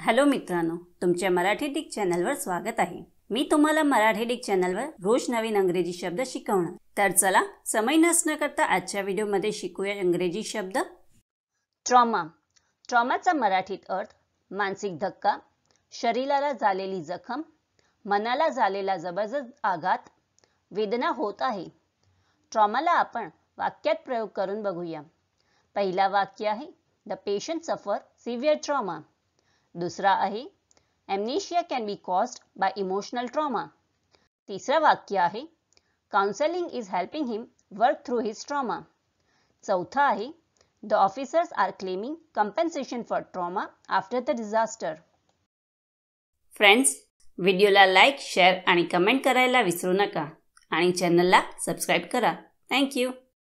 hello मित्रांनो तुमच्या Marathi Dick चॅनलवर स्वागत आहे मी तुम्हाला मराठी डिक चॅनलवर रोज नवीन अंग्रेजी शब्द शिकवणार तर चला समय नसण्याकरता करता आजच्या व्हिडिओमध्ये शिकूया इंग्रजी शब्द ट्रॉमा ट्रॉमाचा मराठीत अर्थ मानसिक धक्का शरीराला झालेली जखम मनाला झालेला जबरदस्त आघात वेदना होत आहे ट्रॉमाला आपण वाक्यात प्रयोग करून बघूया पहिला वाक्य आहे the patient suffer severe trauma दुसरा आहे amnesia can be caused by emotional trauma तिसरं वाक्य आहे counselling is helping him work through his trauma चौथा आहे the officers are claiming compensation for trauma after the disaster friends व्हिडिओला like share आणि comment करायला विसरू नका आणि चॅनलला सबस्क्राईब करा थँक्यू